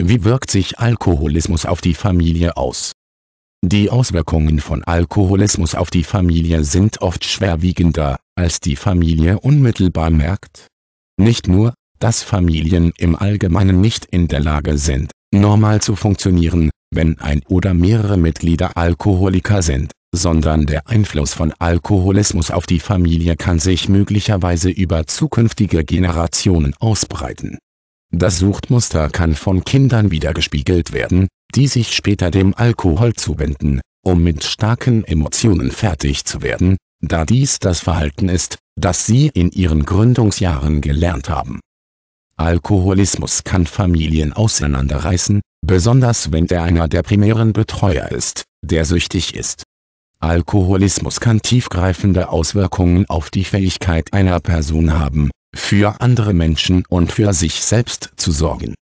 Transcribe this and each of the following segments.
Wie wirkt sich Alkoholismus auf die Familie aus? Die Auswirkungen von Alkoholismus auf die Familie sind oft schwerwiegender, als die Familie unmittelbar merkt. Nicht nur, dass Familien im Allgemeinen nicht in der Lage sind, normal zu funktionieren, wenn ein oder mehrere Mitglieder Alkoholiker sind, sondern der Einfluss von Alkoholismus auf die Familie kann sich möglicherweise über zukünftige Generationen ausbreiten das Suchtmuster kann von Kindern wiedergespiegelt werden, die sich später dem Alkohol zuwenden, um mit starken Emotionen fertig zu werden, da dies das Verhalten ist, das sie in ihren Gründungsjahren gelernt haben. Alkoholismus kann Familien auseinanderreißen, besonders wenn er einer der primären Betreuer ist, der süchtig ist. Alkoholismus kann tiefgreifende Auswirkungen auf die Fähigkeit einer Person haben, für andere Menschen und für sich selbst zu sorgen.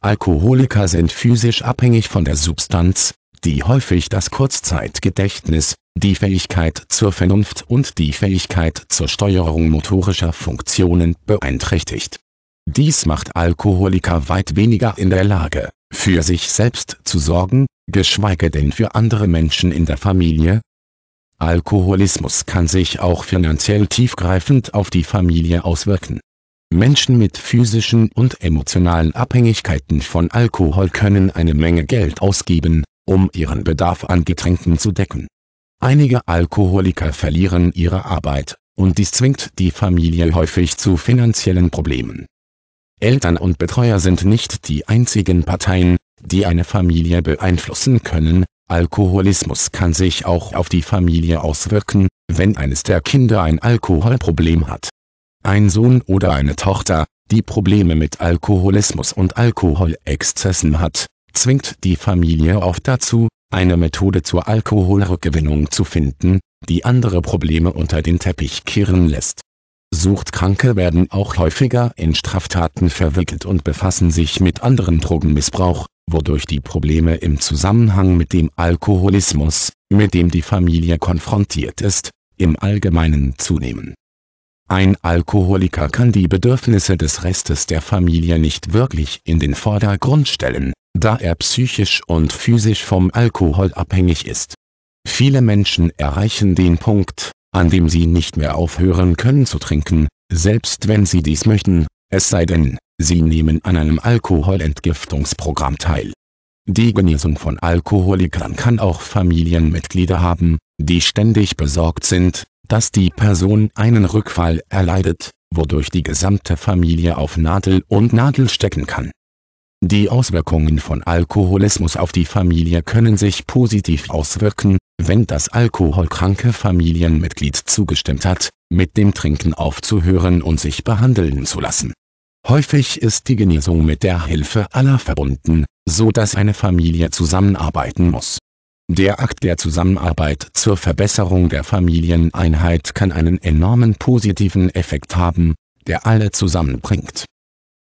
Alkoholiker sind physisch abhängig von der Substanz, die häufig das Kurzzeitgedächtnis, die Fähigkeit zur Vernunft und die Fähigkeit zur Steuerung motorischer Funktionen beeinträchtigt. Dies macht Alkoholiker weit weniger in der Lage, für sich selbst zu sorgen, geschweige denn für andere Menschen in der Familie, Alkoholismus kann sich auch finanziell tiefgreifend auf die Familie auswirken. Menschen mit physischen und emotionalen Abhängigkeiten von Alkohol können eine Menge Geld ausgeben, um ihren Bedarf an Getränken zu decken. Einige Alkoholiker verlieren ihre Arbeit, und dies zwingt die Familie häufig zu finanziellen Problemen. Eltern und Betreuer sind nicht die einzigen Parteien, die eine Familie beeinflussen können, Alkoholismus kann sich auch auf die Familie auswirken, wenn eines der Kinder ein Alkoholproblem hat. Ein Sohn oder eine Tochter, die Probleme mit Alkoholismus und Alkoholexzessen hat, zwingt die Familie oft dazu, eine Methode zur Alkoholrückgewinnung zu finden, die andere Probleme unter den Teppich kehren lässt Suchtkranke werden auch häufiger in Straftaten verwickelt und befassen sich mit anderen Drogenmissbrauch, wodurch die Probleme im Zusammenhang mit dem Alkoholismus, mit dem die Familie konfrontiert ist, im Allgemeinen zunehmen. Ein Alkoholiker kann die Bedürfnisse des Restes der Familie nicht wirklich in den Vordergrund stellen, da er psychisch und physisch vom Alkohol abhängig ist. Viele Menschen erreichen den Punkt, an dem sie nicht mehr aufhören können zu trinken, selbst wenn sie dies möchten, es sei denn, sie nehmen an einem Alkoholentgiftungsprogramm teil. Die Genesung von Alkoholikern kann auch Familienmitglieder haben, die ständig besorgt sind, dass die Person einen Rückfall erleidet, wodurch die gesamte Familie auf Nadel und Nadel stecken kann. Die Auswirkungen von Alkoholismus auf die Familie können sich positiv auswirken, wenn das alkoholkranke Familienmitglied zugestimmt hat, mit dem Trinken aufzuhören und sich behandeln zu lassen. Häufig ist die Genesung mit der Hilfe aller verbunden, so dass eine Familie zusammenarbeiten muss. Der Akt der Zusammenarbeit zur Verbesserung der Familieneinheit kann einen enormen positiven Effekt haben, der alle zusammenbringt.